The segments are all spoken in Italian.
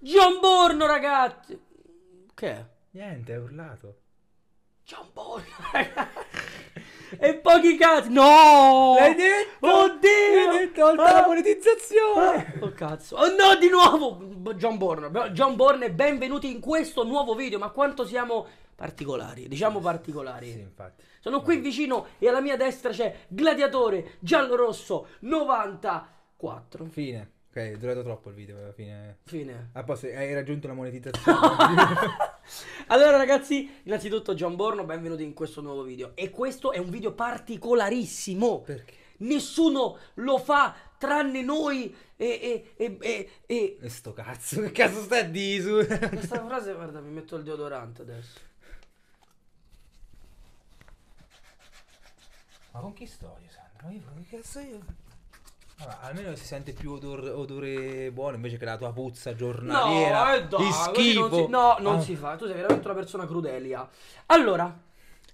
John Borno, ragazzi! Che Niente, ha urlato. John Borno, e pochi cazzi! No! L'hai detto! Oddio! Oh, L'hai detto, oltre ah! la monetizzazione! Ah! Oh cazzo! Oh no, di nuovo! John Borno. Giamborno! Giamborno, benvenuti in questo nuovo video, ma quanto siamo particolari, diciamo particolari. Sì, Sono qui vicino e alla mia destra c'è Gladiatore Giallo Rosso 94. Fine. Ok, è durato troppo il video alla fine. Fine. A ah, posto, hai raggiunto la monetizzazione. allora ragazzi, innanzitutto John Borno, benvenuti in questo nuovo video. E questo è un video particolarissimo. Perché? Nessuno lo fa tranne noi e... e, e, e, e... sto cazzo, che cazzo sta di su? Questa frase, guarda, mi metto il deodorante adesso. Ma con chi sto io, Sandro? Io, che cazzo io? Ah, almeno si sente più odore, odore buono invece che la tua puzza giornaliera no, eh, dai, di schifo. Non si, no, non ah. si fa. Tu sei veramente una persona crudelia. Allora,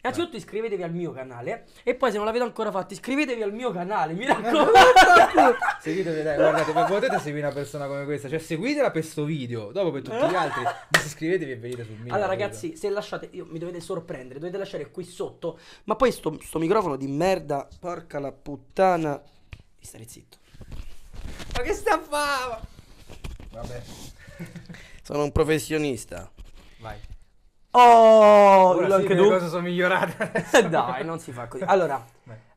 Innanzitutto eh. iscrivetevi al mio canale e poi se non l'avete ancora fatto iscrivetevi al mio canale, mi raccomando. seguitevi, dai, guardate, potete seguire una persona come questa, cioè seguitela per questo video, dopo per tutti gli altri iscrivetevi e venite sul mio. Allora ragazzi, video. se lasciate, io mi dovete sorprendere, dovete lasciare qui sotto, ma poi sto, sto microfono di merda, porca la puttana. Devi stare zitto. Ma che sta fa? Vabbè. Sono un professionista. Vai. Oh, Ora sì, anche tu. cose sono migliorate. Dai, non si fa così. Allora,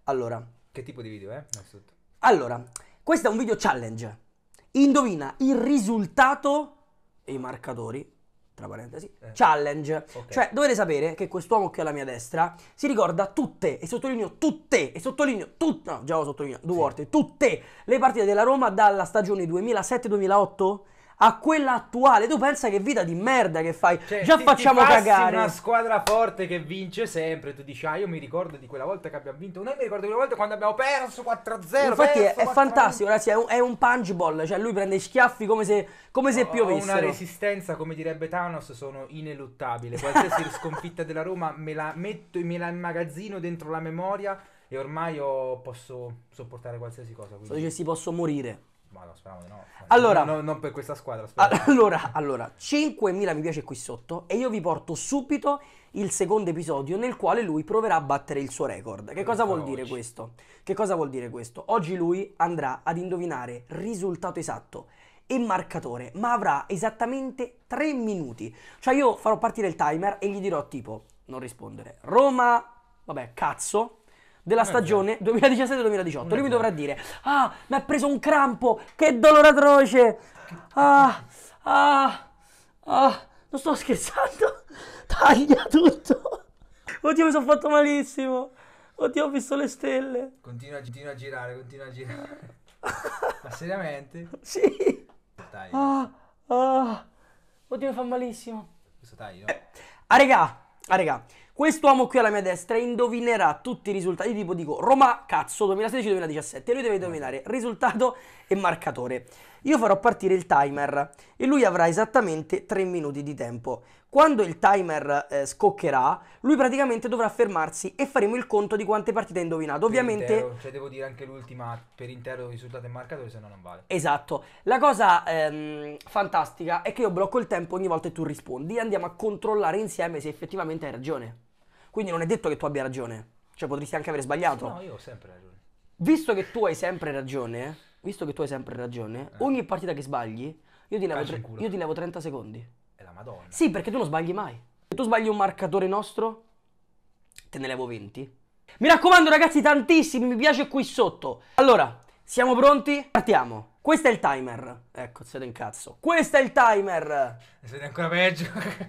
allora. Che tipo di video è? Eh? Allora, questo è un video challenge. Indovina il risultato e i marcatori tra parentesi, eh. challenge. Okay. Cioè, dovete sapere che quest'uomo qui alla mia destra si ricorda tutte, e sottolineo tutte, e sottolineo tutte, no, già lo sottolineo, due sì. volte, tutte le partite della Roma dalla stagione 2007-2008 a quella attuale. Tu pensa che vita di merda che fai? Cioè, Già ti, facciamo ti cagare. una squadra forte che vince sempre. Tu dici, ah, io mi ricordo di quella volta che abbiamo vinto. Noi mi ricordo di quella volta quando abbiamo perso 4-0. Infatti, perso è, 4-0. fantastico, ragazzi. È un, è un punch ball. Cioè, lui prende schiaffi come se, come se oh, una resistenza, come direbbe Thanos, sono ineluttabile. Qualsiasi sconfitta della Roma me la metto me la immagazzino dentro la memoria e ormai io posso sopportare qualsiasi cosa. Quindi... Se si posso morire. Ma no, speriamo di no. Allora, no, no, non per questa squadra. Speravo. Allora, allora, 5.000 mi piace qui sotto e io vi porto subito il secondo episodio nel quale lui proverà a battere il suo record. Che cosa vuol dire questo? Che cosa vuol dire questo? Oggi lui andrà ad indovinare risultato esatto e marcatore, ma avrà esattamente 3 minuti. Cioè io farò partire il timer e gli dirò tipo, non rispondere, Roma, vabbè, cazzo, della eh, certo. stagione 2017-2018. Lui mi eh, dovrà certo. dire, ah, mi ha preso un crampo, che dolore atroce. Ah, ah, ah, non sto scherzando. Taglia tutto. Oddio, mi sono fatto malissimo. Oddio, ho visto le stelle. Continua, continua a girare, continua a girare. Ma seriamente? Sì. Dai. Ah, ah. Oddio, mi fa malissimo. Questo taglio. Eh, ah, regà, ah, regà. Quest'uomo qui alla mia destra indovinerà tutti i risultati. tipo dico Roma, cazzo, 2016-2017. lui deve indovinare risultato e marcatore. Io farò partire il timer e lui avrà esattamente 3 minuti di tempo. Quando il timer eh, scoccherà, lui praticamente dovrà fermarsi e faremo il conto di quante partite ha indovinato. Per Ovviamente. Intero, cioè, devo dire anche l'ultima per intero risultato e marcatore, se no non vale. Esatto. La cosa ehm, fantastica è che io blocco il tempo ogni volta che tu rispondi. e Andiamo a controllare insieme se effettivamente hai ragione. Quindi non è detto che tu abbia ragione. Cioè potresti anche aver sbagliato. No, io ho sempre ragione. Visto che tu hai sempre ragione, visto che tu hai sempre ragione, eh. ogni partita che sbagli, io ti, levo, tre, io ti levo 30 secondi. È la madonna. Sì, perché tu non sbagli mai. Se tu sbagli un marcatore nostro, te ne levo 20. Mi raccomando ragazzi tantissimi, mi piace qui sotto. Allora, siamo pronti? Partiamo. Questo è il timer. Ecco, siete in cazzo. Questo è il timer. Siete ancora peggio.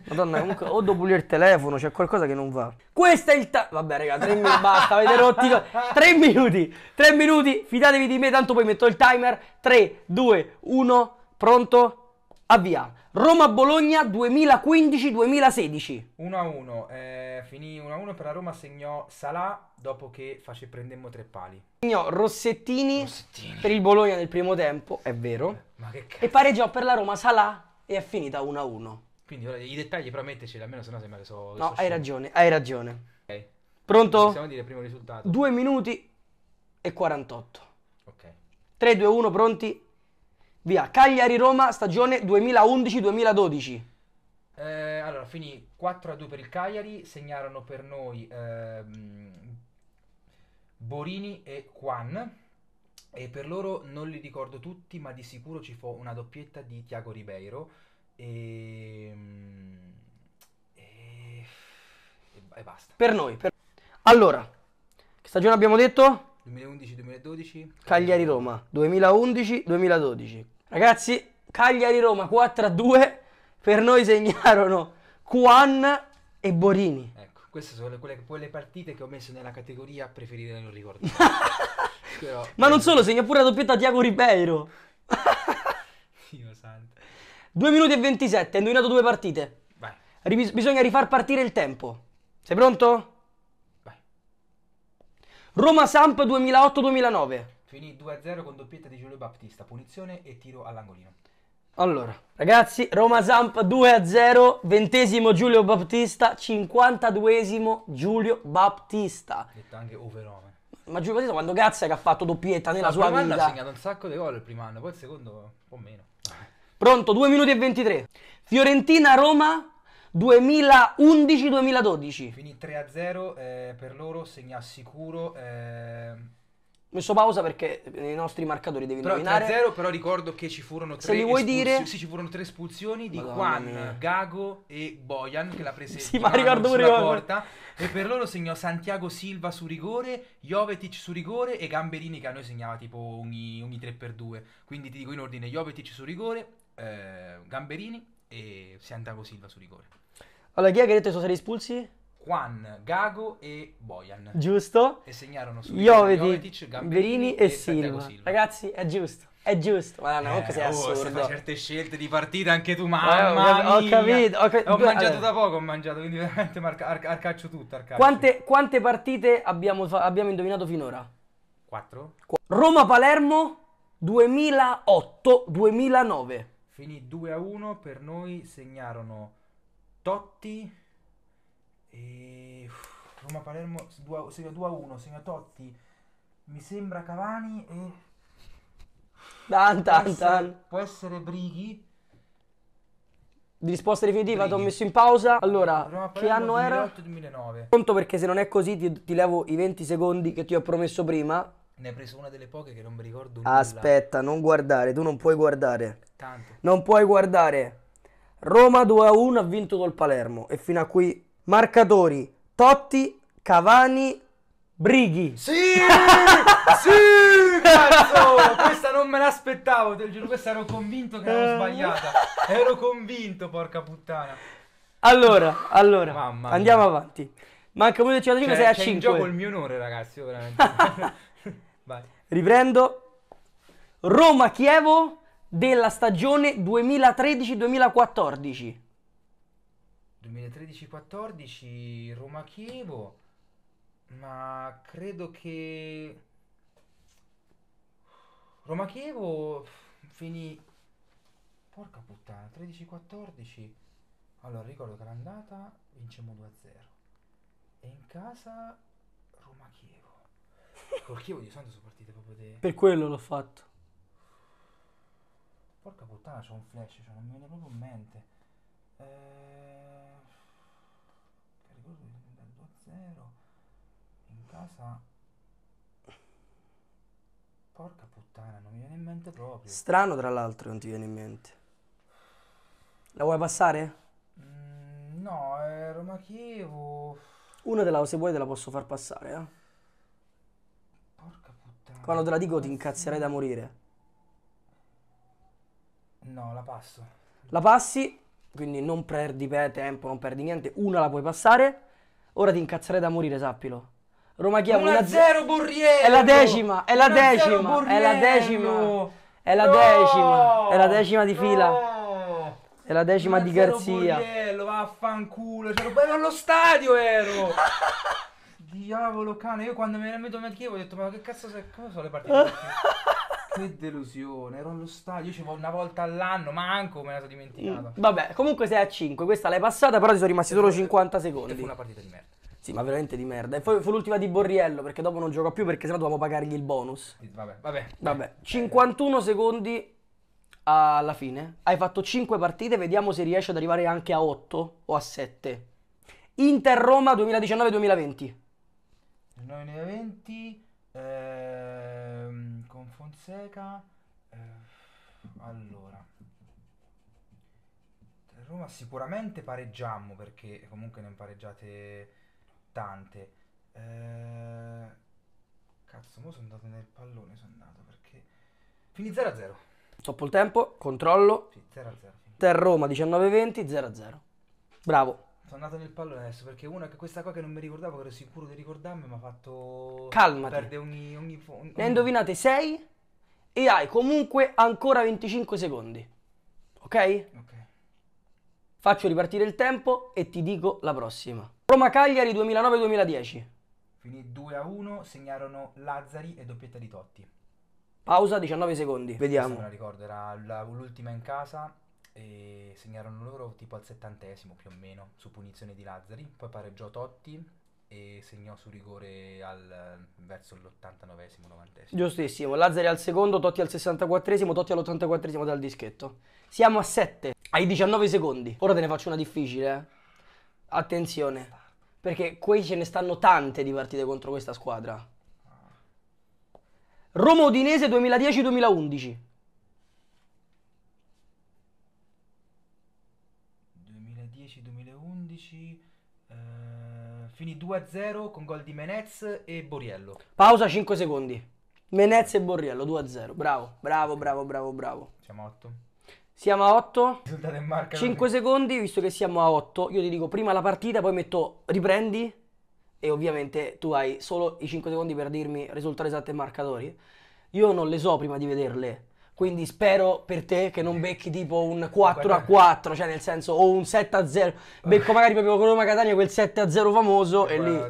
Madonna, comunque, o devo pulire il telefono, c'è qualcosa che non va. Questo è il timer. Vabbè, raga, tre minuti, basta, avete rotti. Tre minuti, tre minuti, fidatevi di me, tanto poi metto il timer. 3, 2, 1, pronto? Avvia. Roma-Bologna 2015-2016. 1-1. Eh, finì 1-1 per la Roma, segnò Salà dopo che face prendemmo tre pali. Segnò Rossettini, Rossettini, per il Bologna nel primo tempo, è vero. Eh, ma che cazzo. E pareggiò per la Roma Salà e è finita 1-1. Quindi ora, i dettagli però metteceli, almeno sennò sembra che so... no, so hai ragione, hai ragione. Okay. Pronto? Possiamo dire primo risultato. 2 minuti e 48. Ok. 3-2-1, pronti? Via, Cagliari-Roma, stagione 2011-2012. Eh, allora, finì 4-2 per il Cagliari, segnarono per noi ehm, Borini e Quan. E per loro non li ricordo tutti, ma di sicuro ci fu una doppietta di Tiago Ribeiro. E, ehm, e... e basta. Per noi. Per... Allora, che stagione abbiamo detto? 2011-2012. Cagliari-Roma, 2011-2012. Ragazzi, Cagliari-Roma 4-2, per noi segnarono Quan e Borini. Ecco, queste sono le, quelle, quelle, partite che ho messo nella categoria preferite non ricordare. Però, Ma non solo, segna pure la doppietta Tiago Ribeiro. Dio santo. 2 minuti e 27, hai indovinato due partite. Vai. bisogna rifar partire il tempo. Sei pronto? Vai. Roma Samp 2008-2009. Finì 2-0 con doppietta di Giulio Battista, punizione e tiro all'angolino. Allora, ragazzi, Roma Zamp 2-0, ventesimo Giulio Battista, 52esimo Giulio Battista. Detto anche Overome. Ma Giulio Battista quando cazzo è che ha fatto doppietta nella no, sua vita? ha segnato un sacco di gol il primo anno, poi il secondo un po' meno. Pronto, 2 minuti e 23. Fiorentina-Roma 2011-2012. Finì 3-0, eh, per loro segna sicuro... Eh messo pausa perché i nostri marcatori devi però, indovinare. 0 però ricordo che ci furono tre, espulsioni. vuoi dire... sì, ci furono tre espulsioni di Juan, Gago e Bojan che la prese sì, ma ricordo sulla rigore. porta e per loro segnò Santiago Silva su rigore, Jovetic su rigore e Gamberini che a noi segnava tipo ogni, ogni 3x2. Quindi ti dico in ordine Jovetic su rigore, eh, Gamberini e Santiago Silva su rigore. Allora, chi è che ha detto che sono stati espulsi? Juan, Gago e Bojan. Giusto. E segnarono su Jovetic, Jovetic Gamberini e, e Silva. Silva. Ragazzi, è giusto. È giusto, ma no, eh, cos'è oh, assurdo. certe scelte di partita anche tu, mamma eh, ho, mia. capito, ho, capito. ho mangiato allora. da poco, ho mangiato, quindi veramente marca, ar- arcaccio tutto, arcaccio. Quante, quante partite abbiamo, abbiamo indovinato finora? 4. Roma-Palermo 2008-2009. Finì 2 a 1, per noi segnarono Totti e... Roma-Palermo segna 2-1, a segna Totti, mi sembra Cavani e... Dan, dan, può, essere, dan. può essere Brighi. Di risposta definitiva ti ho messo in pausa. Allora, che anno 2008, era? 2009. Conto perché se non è così ti, ti, levo i 20 secondi che ti ho promesso prima. Ne hai preso una delle poche che non mi ricordo nulla. Aspetta, non guardare, tu non puoi guardare. Tanto. Non puoi guardare. Roma 2-1 ha vinto col Palermo e fino a qui marcatori, Totti, Cavani, Brighi. Sì! sì! Cazzo! Questa non me l'aspettavo, te giuro, questa ero convinto che ero eh. sbagliata. Ero convinto, porca puttana. Allora, allora, Mamma andiamo mia. avanti. Manca 1 105, cioè, 6 a 5. in gioco il mio onore, ragazzi, veramente. Vai. Riprendo. Roma-Chievo della stagione 2013-2014. 2013-14 Roma-Chievo, ma credo che Roma-Chievo finì... Porca puttana, 13-14. Allora, ricordo che l'andata vincemmo 2-0. E in casa Roma-Chievo. Col ecco, Chievo di Santo sono partite proprio te. Per quello l'ho fatto. Porca puttana, c'ho un flash, cioè non mi viene proprio in mente. Eh... cosa... Porca puttana, non mi viene in mente proprio. Strano tra l'altro non ti viene in mente. La vuoi passare? Mm, no, è eh, Roma Chievo. Una te la, se vuoi te la posso far passare, eh? Porca puttana. Quando te la dico ti incazzerai da morire. No, la passo. La passi, quindi non perdi tempo, non perdi niente. Una la puoi passare. Ora ti incazzerai da morire, sappilo. Roma Chia 1-0 z- Borriello. È la decima, è la decima, è la decima. È la decima, è la decima di fila. No. È la decima di Garzia. Borriello, vaffanculo, c'ero bello allo stadio ero. Diavolo cane, io quando mi ero messo a Chia ho detto ma che cazzo sei, come sono le partite? che delusione, ero allo stadio, io ci vado una volta all'anno, manco me la sono dimenticata. Mm, vabbè, comunque sei a 5, questa l'hai passata, però ti sono rimasti solo 50 secondi. È una partita di merda sì, ma veramente di merda. E poi fu l'ultima di Borriello perché dopo non giocò più perché sennò dovevamo pagargli il bonus. Vabbè, vabbè. Vabbè, 51 eh, eh. secondi alla fine. Hai fatto 5 partite, vediamo se riesci ad arrivare anche a 8 o a 7. Inter Roma 2019-2020. 2020 ehm, con Fonseca eh, allora Roma sicuramente pareggiamo perché comunque non pareggiate tante. Eh, cazzo, mo sono andato nel pallone, sono andato perché... Finì 0-0. Stoppo il tempo, controllo. Sì, 0-0. Ter Roma 19-20, 0-0. Bravo. Sono andato nel pallone adesso perché una, questa qua che non mi ricordavo, che ero sicuro di ricordarmi, mi ha fatto... Calma. Perde ogni... ogni, ogni... Ne hai indovinate 6 e hai comunque ancora 25 secondi. Ok? Ok. Faccio ripartire il tempo e ti dico la prossima. Roma-Cagliari 2009-2010. Finì 2-1, segnarono Lazzari e doppietta di Totti. Pausa 19 secondi, vediamo. Non la ricordo, era l'ultima in casa e segnarono loro tipo al settantesimo più o meno su punizione di Lazzari, poi pareggiò Totti e segnò su rigore al, verso l'89esimo, 90 Giustissimo, Lazzari al secondo, Totti al 64esimo, Totti all'84esimo dal dischetto. Siamo a 7, ai 19 secondi. Ora te ne faccio una difficile, eh. Attenzione, perché qui ce ne stanno tante di partite contro questa squadra. Roma Udinese 2010-2011. 2010-2011 eh, finì 2-0 con gol di Menez e Boriello. Pausa 5 secondi. Menez e Borriello 2-0. Bravo, bravo, bravo, bravo, bravo. Siamo a 8. Siamo a 8. Risultato in marca. 5 secondi, visto che siamo a 8, io ti dico prima la partita, poi metto riprendi e ovviamente tu hai solo i 5 secondi per dirmi risultato esatto e marcatori. Io non le so prima di vederle. Quindi spero per te che non becchi tipo un 4 a 4, cioè nel senso, o un 7 a 0. Becco magari proprio con Roma Catania quel 7 a 0 famoso e, e lì.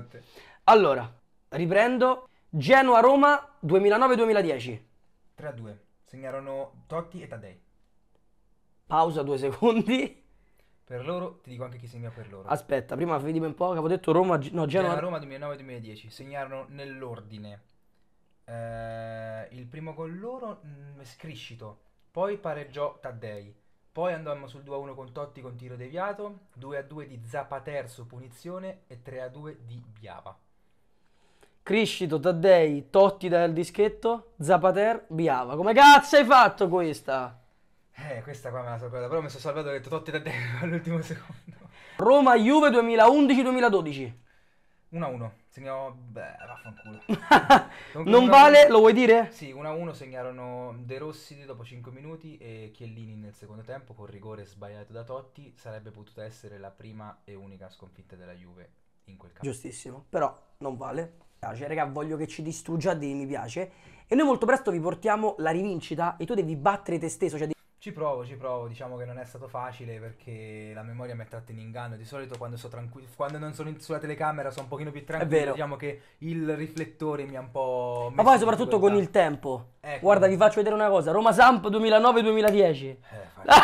Allora, riprendo. Genoa Roma 2009-2010. 3 a 2. Segnarono Totti e Taddei. Pausa due secondi. Per loro, ti dico anche chi segna per loro. Aspetta, prima dimmi un po' che avevo detto Roma, no, Genova. Genova Roma 2009-2010, segnarono nell'ordine. Eh, il primo con loro, mh, mm, Scriscito, poi pareggiò Taddei, poi andammo sul 2-1 con Totti con tiro deviato, 2-2 di Zapater su punizione e 3-2 di Biava. Criscito, Taddei, Totti dal dischetto, Zapater, Biava. Come cazzo hai fatto questa? Eh, questa qua me la sono guardata, però mi sono salvato e ho detto Totti da Deco all'ultimo secondo. Roma-Juve 2011-2012. 1-1, segnò... Beh, vaffanculo. non vale, lo vuoi dire? Sì, 1-1 segnarono De Rossi dopo 5 minuti e Chiellini nel secondo tempo con rigore sbagliato da Totti. Sarebbe potuta essere la prima e unica sconfitta della Juve in quel caso. Giustissimo, però non vale. Piace, raga, voglio che ci distruggia di mi piace. E noi molto presto vi portiamo la rivincita e tu devi battere te stesso, cioè ci provo, ci provo, diciamo che non è stato facile perché la memoria mi ha tratta in inganno, di solito quando, so tranqu- quando non sono in- sulla telecamera sono un pochino più tranquillo, vero. diciamo che il riflettore mi ha un po'... Ma poi soprattutto con il tempo. Ecco. Guarda, vi faccio vedere una cosa, Roma Samp 2009-2010. Eh, Vai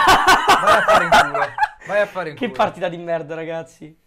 a fare in culo. Vai a fare in culo. Che partita di merda, ragazzi.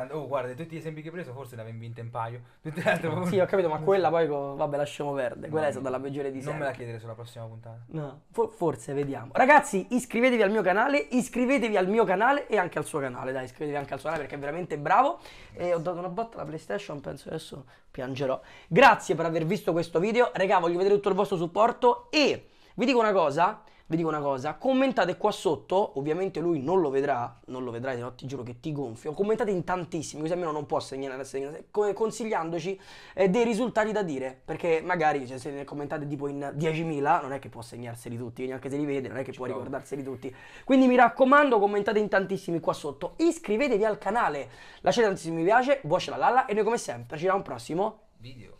Tanto, oh, guarda, tutti gli esempi che ho preso forse ne avevi vinto un paio. Tutte le altre Sì, ho capito, ma quella poi, co... vabbè, lasciamo perdere. Quella è stata la peggiore di sempre. Non me la chiedere sulla prossima puntata. No, For- forse, vediamo. Ragazzi, iscrivetevi al mio canale, iscrivetevi al mio canale e anche al suo canale, dai, iscrivetevi anche al suo canale perché è veramente bravo. Grazie. E ho dato una botta alla PlayStation, penso adesso piangerò. Grazie per aver visto questo video. Regà, voglio vedere tutto il vostro supporto e vi dico una cosa vi dico una cosa, commentate qua sotto, ovviamente lui non lo vedrà, non lo vedrai, no ti giuro che ti gonfio, commentate in tantissimi, così almeno non può segnalare, segnalare consigliandoci eh, dei risultati da dire, perché magari cioè, se ne commentate tipo in 10.000 non è che può segnarseli tutti, neanche se li vede, non è che può certo. ricordarseli tutti. Quindi mi raccomando, commentate in tantissimi qua sotto, iscrivetevi al canale, lasciate tantissimi mi piace, buona la lalla e noi come sempre ci vediamo al prossimo video.